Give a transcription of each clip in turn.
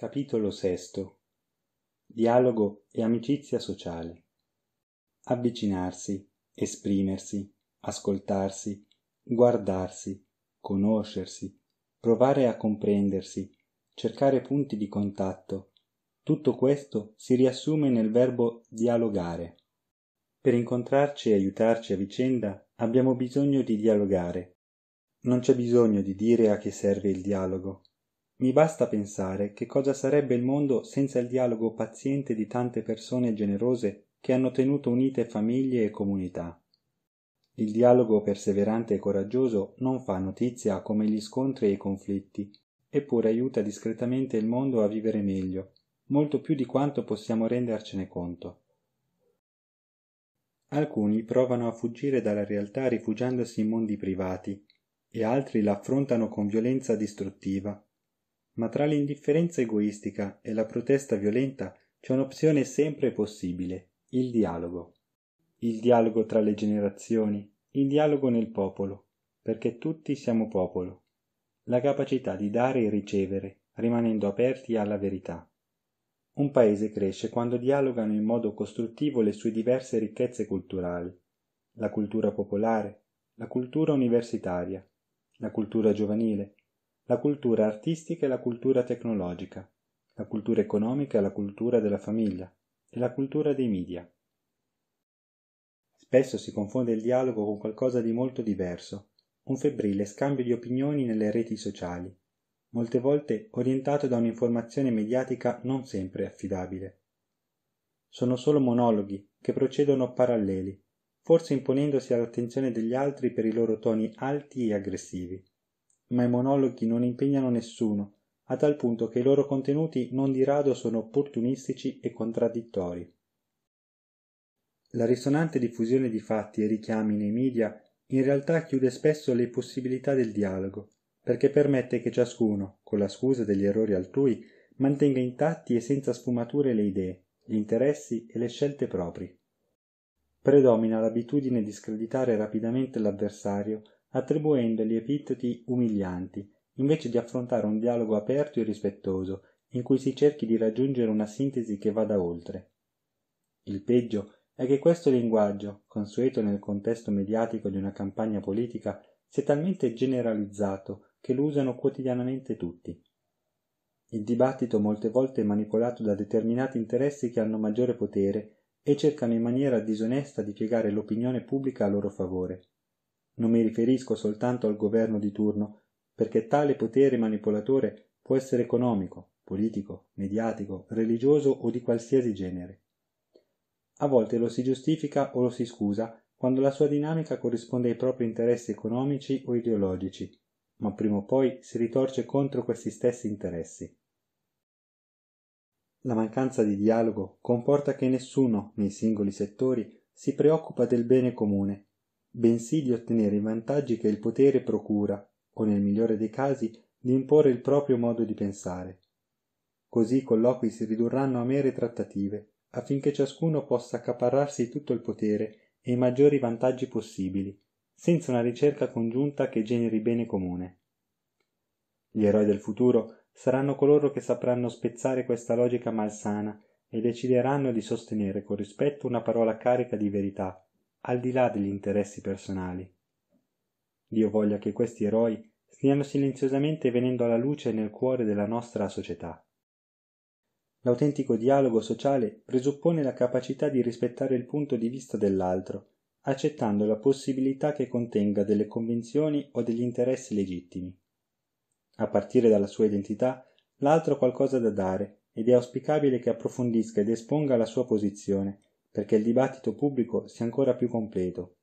capitolo sesto dialogo e amicizia sociale avvicinarsi esprimersi ascoltarsi guardarsi conoscersi provare a comprendersi cercare punti di contatto tutto questo si riassume nel verbo dialogare per incontrarci e aiutarci a vicenda abbiamo bisogno di dialogare non c'è bisogno di dire a che serve il dialogo mi basta pensare che cosa sarebbe il mondo senza il dialogo paziente di tante persone generose che hanno tenuto unite famiglie e comunità il dialogo perseverante e coraggioso non fa notizia come gli scontri e i conflitti eppure aiuta discretamente il mondo a vivere meglio molto più di quanto possiamo rendercene conto alcuni provano a fuggire dalla realtà rifugiandosi in mondi privati e altri l'affrontano con violenza distruttiva ma tra l'indifferenza egoistica e la protesta violenta c'è un'opzione sempre possibile, il dialogo. Il dialogo tra le generazioni, il dialogo nel popolo, perché tutti siamo popolo. La capacità di dare e ricevere, rimanendo aperti alla verità. Un paese cresce quando dialogano in modo costruttivo le sue diverse ricchezze culturali, la cultura popolare, la cultura universitaria, la cultura giovanile, la cultura artistica e la cultura tecnologica la cultura economica e la cultura della famiglia e la cultura dei media spesso si confonde il dialogo con qualcosa di molto diverso un febbrile scambio di opinioni nelle reti sociali molte volte orientato da un'informazione mediatica non sempre affidabile sono solo monologhi che procedono paralleli forse imponendosi all'attenzione degli altri per i loro toni alti e aggressivi ma i monologhi non impegnano nessuno a tal punto che i loro contenuti non di rado sono opportunistici e contraddittori la risonante diffusione di fatti e richiami nei media in realtà chiude spesso le possibilità del dialogo perché permette che ciascuno con la scusa degli errori altrui mantenga intatti e senza sfumature le idee gli interessi e le scelte proprie. predomina l'abitudine di screditare rapidamente l'avversario attribuendogli epiteti umilianti invece di affrontare un dialogo aperto e rispettoso in cui si cerchi di raggiungere una sintesi che vada oltre. Il peggio è che questo linguaggio, consueto nel contesto mediatico di una campagna politica, si è talmente generalizzato che lo usano quotidianamente tutti. Il dibattito molte volte è manipolato da determinati interessi che hanno maggiore potere e cercano in maniera disonesta di piegare l'opinione pubblica a loro favore. Non mi riferisco soltanto al governo di turno, perché tale potere manipolatore può essere economico, politico, mediatico, religioso o di qualsiasi genere. A volte lo si giustifica o lo si scusa quando la sua dinamica corrisponde ai propri interessi economici o ideologici, ma prima o poi si ritorce contro questi stessi interessi. La mancanza di dialogo comporta che nessuno, nei singoli settori, si preoccupa del bene comune bensì di ottenere i vantaggi che il potere procura o nel migliore dei casi di imporre il proprio modo di pensare così i colloqui si ridurranno a mere trattative affinché ciascuno possa accaparrarsi tutto il potere e i maggiori vantaggi possibili senza una ricerca congiunta che generi bene comune gli eroi del futuro saranno coloro che sapranno spezzare questa logica malsana e decideranno di sostenere con rispetto una parola carica di verità al di là degli interessi personali dio voglia che questi eroi stiano silenziosamente venendo alla luce nel cuore della nostra società l'autentico dialogo sociale presuppone la capacità di rispettare il punto di vista dell'altro accettando la possibilità che contenga delle convinzioni o degli interessi legittimi a partire dalla sua identità l'altro ha qualcosa da dare ed è auspicabile che approfondisca ed esponga la sua posizione perché il dibattito pubblico sia ancora più completo.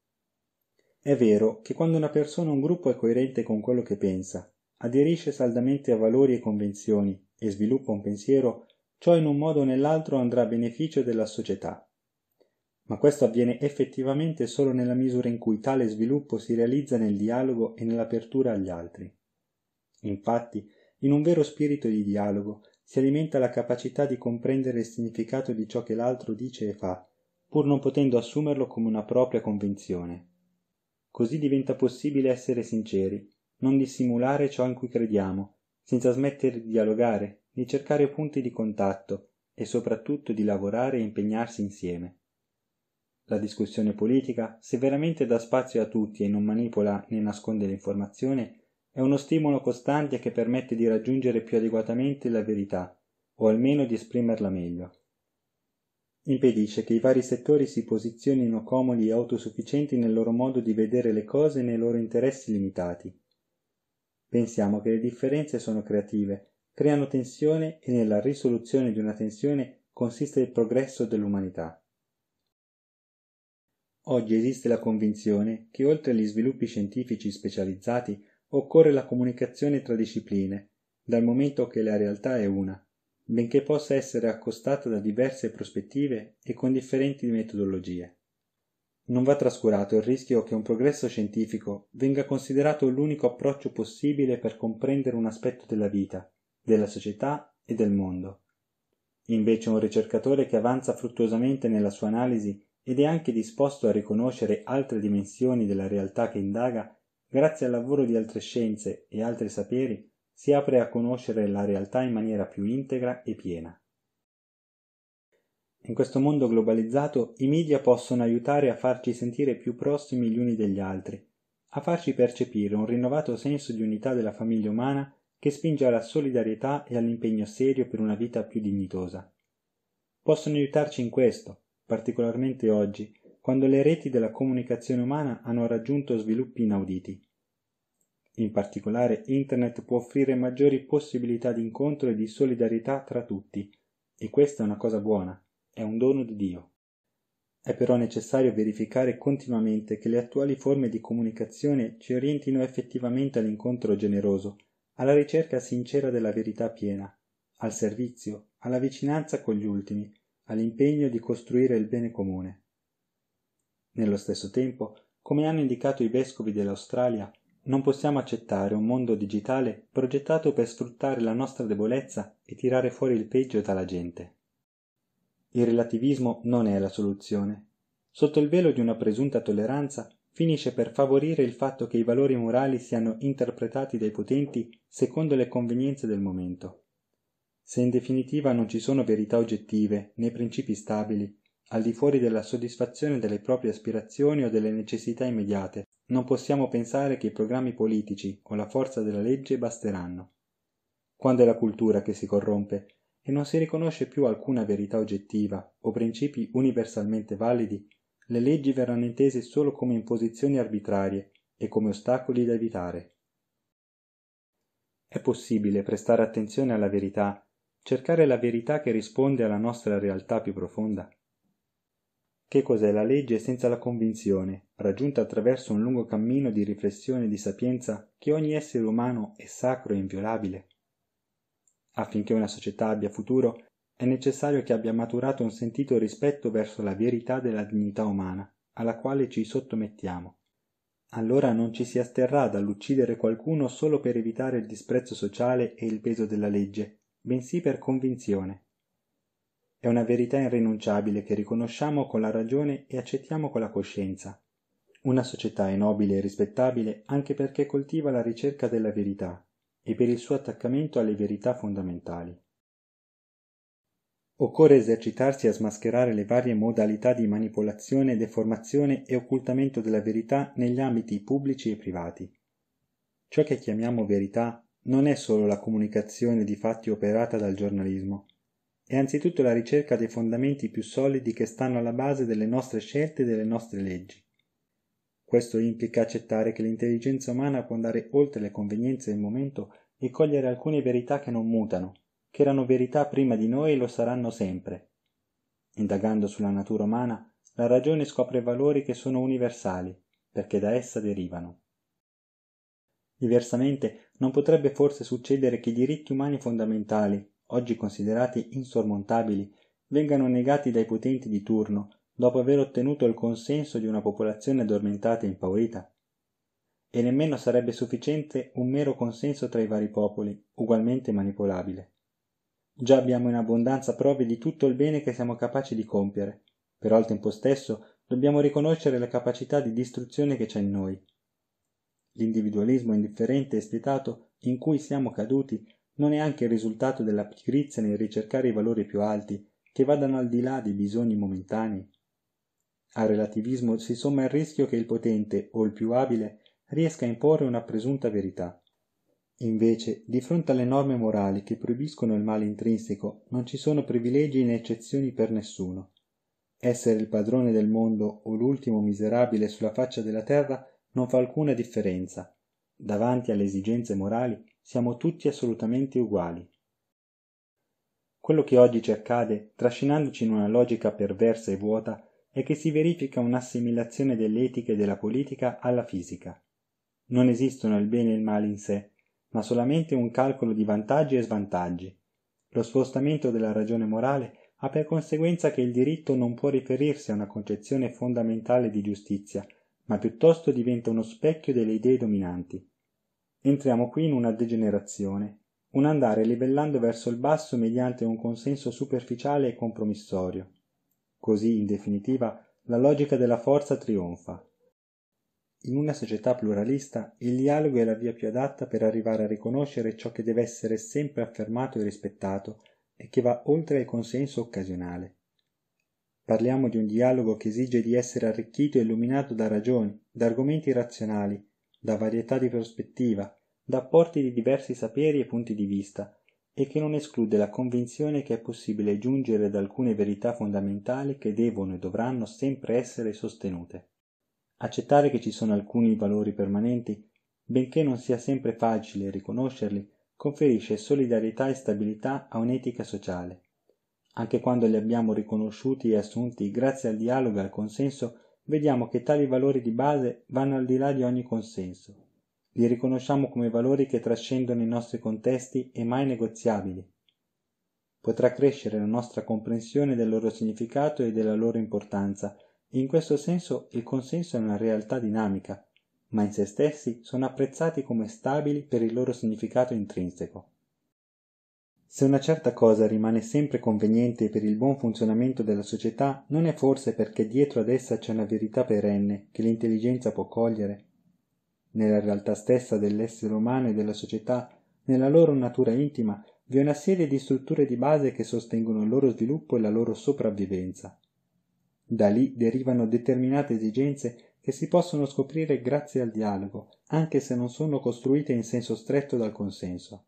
È vero che quando una persona o un gruppo è coerente con quello che pensa, aderisce saldamente a valori e convenzioni e sviluppa un pensiero, ciò in un modo o nell'altro andrà a beneficio della società. Ma questo avviene effettivamente solo nella misura in cui tale sviluppo si realizza nel dialogo e nell'apertura agli altri. Infatti, in un vero spirito di dialogo si alimenta la capacità di comprendere il significato di ciò che l'altro dice e fa, pur non potendo assumerlo come una propria convinzione così diventa possibile essere sinceri non dissimulare ciò in cui crediamo senza smettere di dialogare di cercare punti di contatto e soprattutto di lavorare e impegnarsi insieme la discussione politica se veramente dà spazio a tutti e non manipola né nasconde l'informazione è uno stimolo costante che permette di raggiungere più adeguatamente la verità o almeno di esprimerla meglio impedisce che i vari settori si posizionino comodi e autosufficienti nel loro modo di vedere le cose e nei loro interessi limitati. Pensiamo che le differenze sono creative, creano tensione e nella risoluzione di una tensione consiste il progresso dell'umanità. Oggi esiste la convinzione che oltre agli sviluppi scientifici specializzati occorre la comunicazione tra discipline, dal momento che la realtà è una, benché possa essere accostata da diverse prospettive e con differenti metodologie. Non va trascurato il rischio che un progresso scientifico venga considerato l'unico approccio possibile per comprendere un aspetto della vita, della società e del mondo. Invece un ricercatore che avanza fruttuosamente nella sua analisi ed è anche disposto a riconoscere altre dimensioni della realtà che indaga, grazie al lavoro di altre scienze e altri saperi, si apre a conoscere la realtà in maniera più integra e piena. In questo mondo globalizzato i media possono aiutare a farci sentire più prossimi gli uni degli altri, a farci percepire un rinnovato senso di unità della famiglia umana che spinge alla solidarietà e all'impegno serio per una vita più dignitosa. Possono aiutarci in questo, particolarmente oggi, quando le reti della comunicazione umana hanno raggiunto sviluppi inauditi. In particolare Internet può offrire maggiori possibilità di incontro e di solidarietà tra tutti, e questa è una cosa buona, è un dono di Dio. È però necessario verificare continuamente che le attuali forme di comunicazione ci orientino effettivamente all'incontro generoso, alla ricerca sincera della verità piena, al servizio, alla vicinanza con gli ultimi, all'impegno di costruire il bene comune. Nello stesso tempo, come hanno indicato i vescovi dell'Australia, non possiamo accettare un mondo digitale progettato per sfruttare la nostra debolezza e tirare fuori il peggio dalla gente. Il relativismo non è la soluzione. Sotto il velo di una presunta tolleranza finisce per favorire il fatto che i valori morali siano interpretati dai potenti secondo le convenienze del momento. Se in definitiva non ci sono verità oggettive né principi stabili, al di fuori della soddisfazione delle proprie aspirazioni o delle necessità immediate, non possiamo pensare che i programmi politici o la forza della legge basteranno quando è la cultura che si corrompe e non si riconosce più alcuna verità oggettiva o principi universalmente validi le leggi verranno intese solo come imposizioni arbitrarie e come ostacoli da evitare è possibile prestare attenzione alla verità cercare la verità che risponde alla nostra realtà più profonda che cos'è la legge senza la convinzione raggiunta attraverso un lungo cammino di riflessione e di sapienza che ogni essere umano è sacro e inviolabile affinché una società abbia futuro è necessario che abbia maturato un sentito rispetto verso la verità della dignità umana alla quale ci sottomettiamo allora non ci si asterrà dall'uccidere qualcuno solo per evitare il disprezzo sociale e il peso della legge bensì per convinzione è una verità irrinunciabile che riconosciamo con la ragione e accettiamo con la coscienza. Una società è nobile e rispettabile anche perché coltiva la ricerca della verità e per il suo attaccamento alle verità fondamentali. Occorre esercitarsi a smascherare le varie modalità di manipolazione, deformazione e occultamento della verità negli ambiti pubblici e privati. Ciò che chiamiamo verità non è solo la comunicazione di fatti operata dal giornalismo, è anzitutto la ricerca dei fondamenti più solidi che stanno alla base delle nostre scelte e delle nostre leggi. Questo implica accettare che l'intelligenza umana può andare oltre le convenienze del momento e cogliere alcune verità che non mutano, che erano verità prima di noi e lo saranno sempre. Indagando sulla natura umana, la ragione scopre valori che sono universali, perché da essa derivano. Diversamente non potrebbe forse succedere che i diritti umani fondamentali, oggi considerati insormontabili vengano negati dai potenti di turno dopo aver ottenuto il consenso di una popolazione addormentata e impaurita e nemmeno sarebbe sufficiente un mero consenso tra i vari popoli ugualmente manipolabile già abbiamo in abbondanza prove di tutto il bene che siamo capaci di compiere però al tempo stesso dobbiamo riconoscere la capacità di distruzione che c'è in noi l'individualismo indifferente e spietato in cui siamo caduti non è anche il risultato della pigrizia nel ricercare i valori più alti che vadano al di là dei bisogni momentanei al relativismo si somma il rischio che il potente o il più abile riesca a imporre una presunta verità invece di fronte alle norme morali che proibiscono il male intrinseco non ci sono privilegi né eccezioni per nessuno essere il padrone del mondo o l'ultimo miserabile sulla faccia della terra non fa alcuna differenza davanti alle esigenze morali siamo tutti assolutamente uguali. Quello che oggi ci accade, trascinandoci in una logica perversa e vuota, è che si verifica un'assimilazione dell'etica e della politica alla fisica. Non esistono il bene e il male in sé, ma solamente un calcolo di vantaggi e svantaggi. Lo spostamento della ragione morale ha per conseguenza che il diritto non può riferirsi a una concezione fondamentale di giustizia, ma piuttosto diventa uno specchio delle idee dominanti entriamo qui in una degenerazione un andare livellando verso il basso mediante un consenso superficiale e compromissorio così in definitiva la logica della forza trionfa in una società pluralista il dialogo è la via più adatta per arrivare a riconoscere ciò che deve essere sempre affermato e rispettato e che va oltre il consenso occasionale. Parliamo di un dialogo che esige di essere arricchito e illuminato da ragioni, da argomenti razionali, da varietà di prospettiva da apporti di diversi saperi e punti di vista e che non esclude la convinzione che è possibile giungere ad alcune verità fondamentali che devono e dovranno sempre essere sostenute accettare che ci sono alcuni valori permanenti benché non sia sempre facile riconoscerli conferisce solidarietà e stabilità a un'etica sociale anche quando li abbiamo riconosciuti e assunti grazie al dialogo e al consenso vediamo che tali valori di base vanno al di là di ogni consenso li riconosciamo come valori che trascendono i nostri contesti e mai negoziabili potrà crescere la nostra comprensione del loro significato e della loro importanza e in questo senso il consenso è una realtà dinamica ma in se stessi sono apprezzati come stabili per il loro significato intrinseco se una certa cosa rimane sempre conveniente per il buon funzionamento della società, non è forse perché dietro ad essa c'è una verità perenne che l'intelligenza può cogliere? Nella realtà stessa dell'essere umano e della società, nella loro natura intima, vi è una serie di strutture di base che sostengono il loro sviluppo e la loro sopravvivenza. Da lì derivano determinate esigenze che si possono scoprire grazie al dialogo, anche se non sono costruite in senso stretto dal consenso.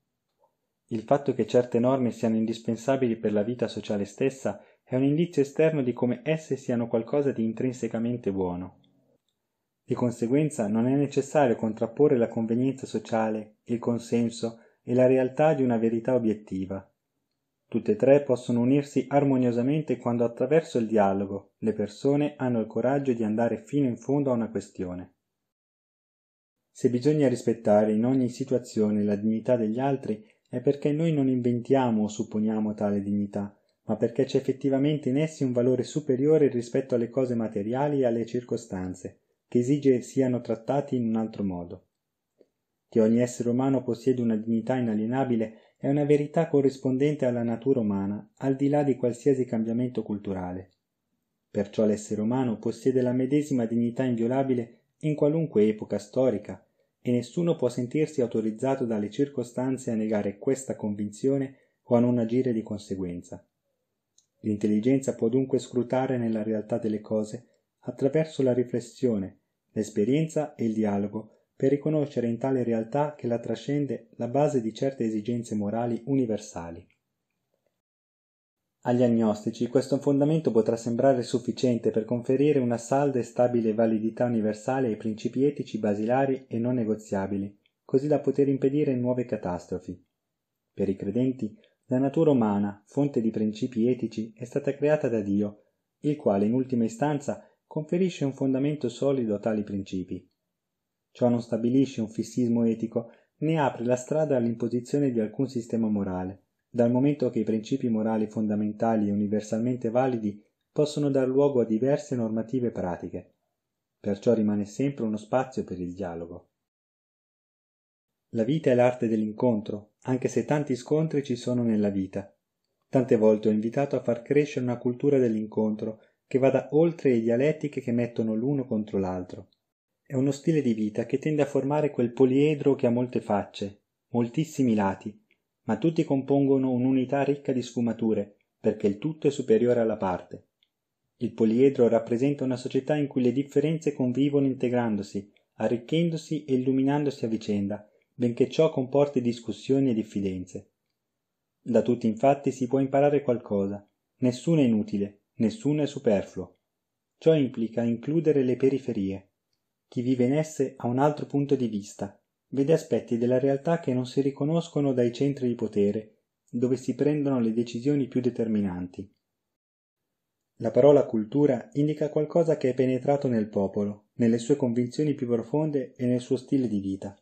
Il fatto che certe norme siano indispensabili per la vita sociale stessa è un indizio esterno di come esse siano qualcosa di intrinsecamente buono. Di conseguenza non è necessario contrapporre la convenienza sociale, il consenso e la realtà di una verità obiettiva. Tutte e tre possono unirsi armoniosamente quando attraverso il dialogo le persone hanno il coraggio di andare fino in fondo a una questione. Se bisogna rispettare in ogni situazione la dignità degli altri, è perché noi non inventiamo o supponiamo tale dignità ma perché c'è effettivamente in essi un valore superiore rispetto alle cose materiali e alle circostanze che esige siano trattati in un altro modo che ogni essere umano possiede una dignità inalienabile è una verità corrispondente alla natura umana al di là di qualsiasi cambiamento culturale perciò l'essere umano possiede la medesima dignità inviolabile in qualunque epoca storica e nessuno può sentirsi autorizzato dalle circostanze a negare questa convinzione o a non agire di conseguenza. L'intelligenza può dunque scrutare nella realtà delle cose attraverso la riflessione, l'esperienza e il dialogo per riconoscere in tale realtà che la trascende la base di certe esigenze morali universali. Agli agnostici questo fondamento potrà sembrare sufficiente per conferire una salda e stabile validità universale ai principi etici basilari e non negoziabili, così da poter impedire nuove catastrofi. Per i credenti, la natura umana, fonte di principi etici, è stata creata da Dio, il quale in ultima istanza conferisce un fondamento solido a tali principi. Ciò non stabilisce un fissismo etico né apre la strada all'imposizione di alcun sistema morale, dal momento che i principi morali fondamentali e universalmente validi possono dar luogo a diverse normative pratiche perciò rimane sempre uno spazio per il dialogo la vita è l'arte dell'incontro anche se tanti scontri ci sono nella vita tante volte ho invitato a far crescere una cultura dell'incontro che vada oltre le dialettiche che mettono l'uno contro l'altro è uno stile di vita che tende a formare quel poliedro che ha molte facce moltissimi lati ma tutti compongono un'unità ricca di sfumature perché il tutto è superiore alla parte il poliedro rappresenta una società in cui le differenze convivono integrandosi arricchendosi e illuminandosi a vicenda benché ciò comporti discussioni e diffidenze da tutti infatti si può imparare qualcosa nessuno è inutile nessuno è superfluo ciò implica includere le periferie chi vive in esse ha un altro punto di vista vede aspetti della realtà che non si riconoscono dai centri di potere dove si prendono le decisioni più determinanti la parola cultura indica qualcosa che è penetrato nel popolo nelle sue convinzioni più profonde e nel suo stile di vita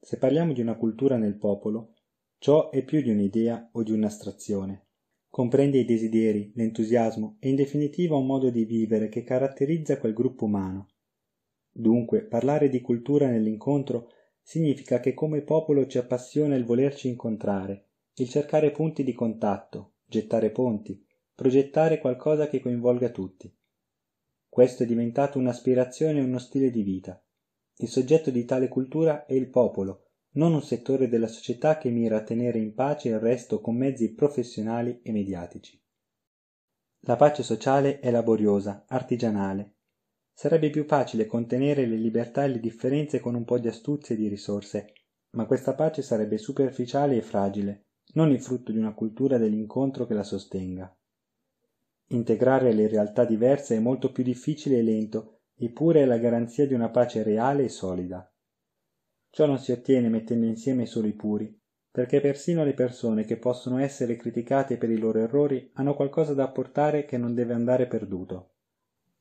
se parliamo di una cultura nel popolo ciò è più di un'idea o di un'astrazione comprende i desideri l'entusiasmo e in definitiva un modo di vivere che caratterizza quel gruppo umano dunque parlare di cultura nell'incontro significa che come popolo ci appassiona il volerci incontrare, il cercare punti di contatto, gettare ponti, progettare qualcosa che coinvolga tutti. Questo è diventato un'aspirazione e uno stile di vita. Il soggetto di tale cultura è il popolo, non un settore della società che mira a tenere in pace il resto con mezzi professionali e mediatici. La pace sociale è laboriosa, artigianale, Sarebbe più facile contenere le libertà e le differenze con un po' di astuzia e di risorse, ma questa pace sarebbe superficiale e fragile, non il frutto di una cultura dell'incontro che la sostenga. Integrare le realtà diverse è molto più difficile e lento, eppure è la garanzia di una pace reale e solida. Ciò non si ottiene mettendo insieme solo i puri, perché persino le persone che possono essere criticate per i loro errori hanno qualcosa da apportare che non deve andare perduto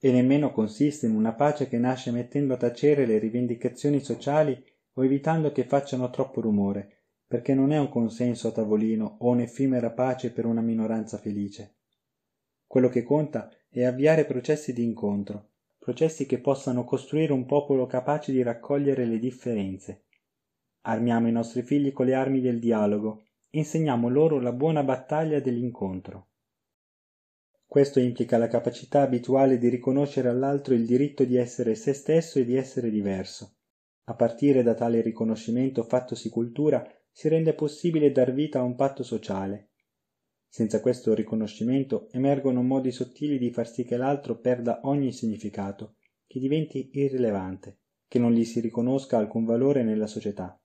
e nemmeno consiste in una pace che nasce mettendo a tacere le rivendicazioni sociali o evitando che facciano troppo rumore, perché non è un consenso a tavolino o un'effimera pace per una minoranza felice. Quello che conta è avviare processi di incontro, processi che possano costruire un popolo capace di raccogliere le differenze. Armiamo i nostri figli con le armi del dialogo, insegniamo loro la buona battaglia dell'incontro. Questo implica la capacità abituale di riconoscere all'altro il diritto di essere se stesso e di essere diverso. A partire da tale riconoscimento fattosi cultura, si rende possibile dar vita a un patto sociale. Senza questo riconoscimento emergono modi sottili di far sì che l'altro perda ogni significato, che diventi irrilevante, che non gli si riconosca alcun valore nella società.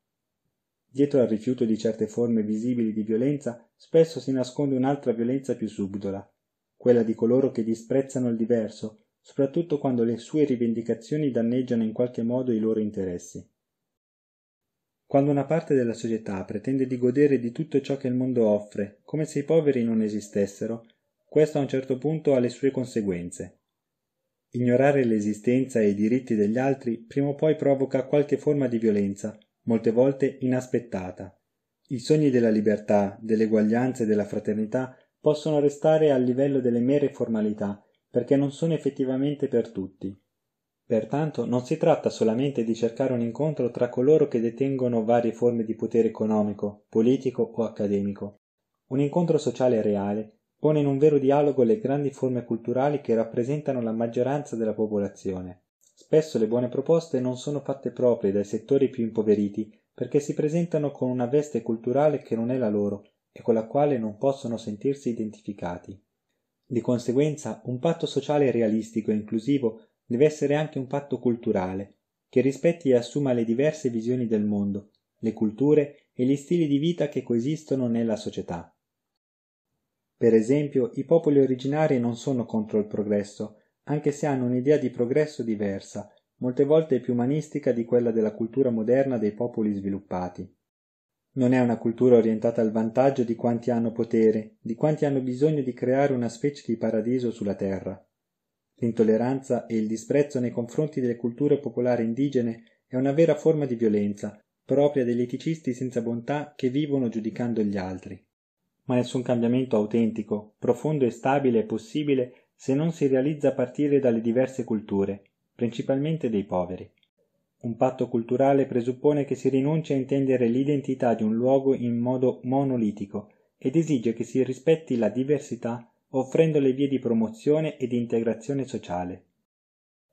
Dietro al rifiuto di certe forme visibili di violenza spesso si nasconde un'altra violenza più subdola, quella di coloro che disprezzano il diverso, soprattutto quando le sue rivendicazioni danneggiano in qualche modo i loro interessi. Quando una parte della società pretende di godere di tutto ciò che il mondo offre, come se i poveri non esistessero, questo a un certo punto ha le sue conseguenze. Ignorare l'esistenza e i diritti degli altri prima o poi provoca qualche forma di violenza, molte volte inaspettata. I sogni della libertà, dell'eguaglianza e della fraternità possono restare al livello delle mere formalità perché non sono effettivamente per tutti. Pertanto non si tratta solamente di cercare un incontro tra coloro che detengono varie forme di potere economico, politico o accademico. Un incontro sociale reale pone in un vero dialogo le grandi forme culturali che rappresentano la maggioranza della popolazione. Spesso le buone proposte non sono fatte proprie dai settori più impoveriti perché si presentano con una veste culturale che non è la loro e con la quale non possono sentirsi identificati. Di conseguenza un patto sociale realistico e inclusivo deve essere anche un patto culturale, che rispetti e assuma le diverse visioni del mondo, le culture e gli stili di vita che coesistono nella società. Per esempio, i popoli originari non sono contro il progresso, anche se hanno un'idea di progresso diversa, molte volte più umanistica di quella della cultura moderna dei popoli sviluppati. Non è una cultura orientata al vantaggio di quanti hanno potere, di quanti hanno bisogno di creare una specie di paradiso sulla terra. L'intolleranza e il disprezzo nei confronti delle culture popolari indigene è una vera forma di violenza, propria degli eticisti senza bontà che vivono giudicando gli altri. Ma nessun cambiamento autentico, profondo e stabile è possibile se non si realizza a partire dalle diverse culture, principalmente dei poveri. Un patto culturale presuppone che si rinuncia a intendere l'identità di un luogo in modo monolitico ed esige che si rispetti la diversità offrendo le vie di promozione e di integrazione sociale.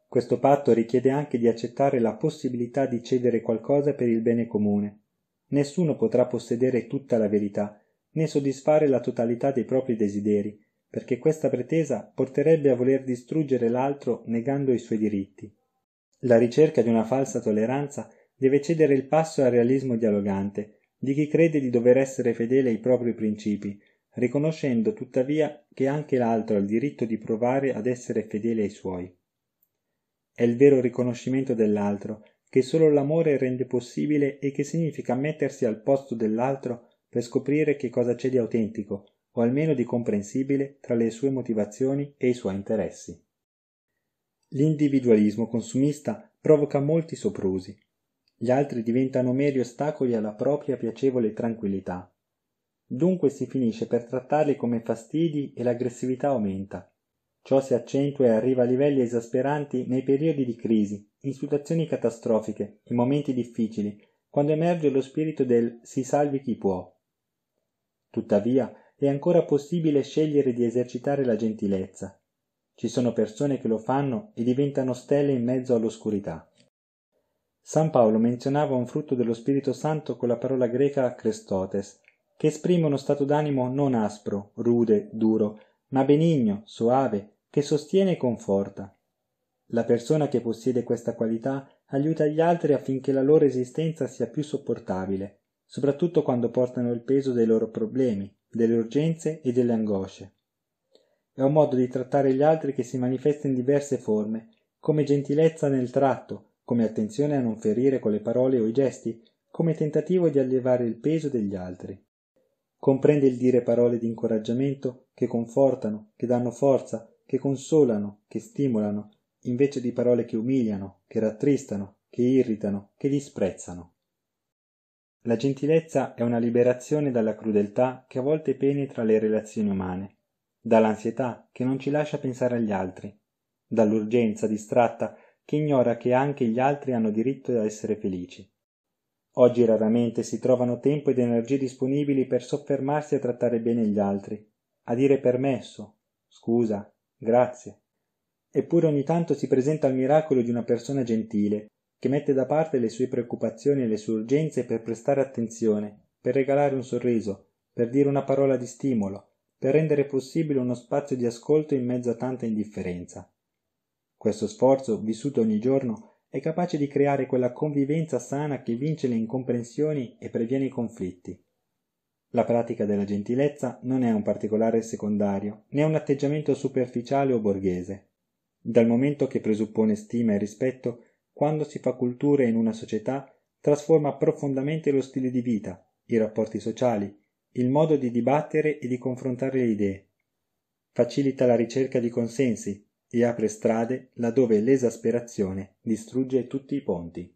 Questo patto richiede anche di accettare la possibilità di cedere qualcosa per il bene comune. Nessuno potrà possedere tutta la verità, né soddisfare la totalità dei propri desideri, perché questa pretesa porterebbe a voler distruggere l'altro negando i suoi diritti. La ricerca di una falsa tolleranza deve cedere il passo al realismo dialogante di chi crede di dover essere fedele ai propri principi, riconoscendo tuttavia che anche l'altro ha il diritto di provare ad essere fedele ai suoi. È il vero riconoscimento dell'altro che solo l'amore rende possibile e che significa mettersi al posto dell'altro per scoprire che cosa c'è di autentico, o almeno di comprensibile, tra le sue motivazioni e i suoi interessi l'individualismo consumista provoca molti soprusi. Gli altri diventano meri ostacoli alla propria piacevole tranquillità. Dunque si finisce per trattarli come fastidi e l'aggressività aumenta. Ciò si accentua e arriva a livelli esasperanti nei periodi di crisi, in situazioni catastrofiche, in momenti difficili, quando emerge lo spirito del si salvi chi può. Tuttavia, è ancora possibile scegliere di esercitare la gentilezza, ci sono persone che lo fanno e diventano stelle in mezzo all'oscurità. San Paolo menzionava un frutto dello Spirito Santo con la parola greca crestotes, che esprime uno stato d'animo non aspro, rude, duro, ma benigno, soave, che sostiene e conforta. La persona che possiede questa qualità aiuta gli altri affinché la loro esistenza sia più sopportabile, soprattutto quando portano il peso dei loro problemi, delle urgenze e delle angosce è un modo di trattare gli altri che si manifesta in diverse forme, come gentilezza nel tratto, come attenzione a non ferire con le parole o i gesti, come tentativo di allevare il peso degli altri. Comprende il dire parole di incoraggiamento che confortano, che danno forza, che consolano, che stimolano, invece di parole che umiliano, che rattristano, che irritano, che disprezzano. La gentilezza è una liberazione dalla crudeltà che a volte penetra le relazioni umane dall'ansietà che non ci lascia pensare agli altri, dall'urgenza distratta che ignora che anche gli altri hanno diritto ad essere felici. Oggi raramente si trovano tempo ed energie disponibili per soffermarsi a trattare bene gli altri, a dire permesso, scusa, grazie. Eppure ogni tanto si presenta il miracolo di una persona gentile, che mette da parte le sue preoccupazioni e le sue urgenze per prestare attenzione, per regalare un sorriso, per dire una parola di stimolo, per rendere possibile uno spazio di ascolto in mezzo a tanta indifferenza. Questo sforzo, vissuto ogni giorno, è capace di creare quella convivenza sana che vince le incomprensioni e previene i conflitti. La pratica della gentilezza non è un particolare secondario, né un atteggiamento superficiale o borghese. Dal momento che presuppone stima e rispetto, quando si fa cultura in una società, trasforma profondamente lo stile di vita, i rapporti sociali, il modo di dibattere e di confrontare le idee, facilita la ricerca di consensi e apre strade laddove l'esasperazione distrugge tutti i ponti.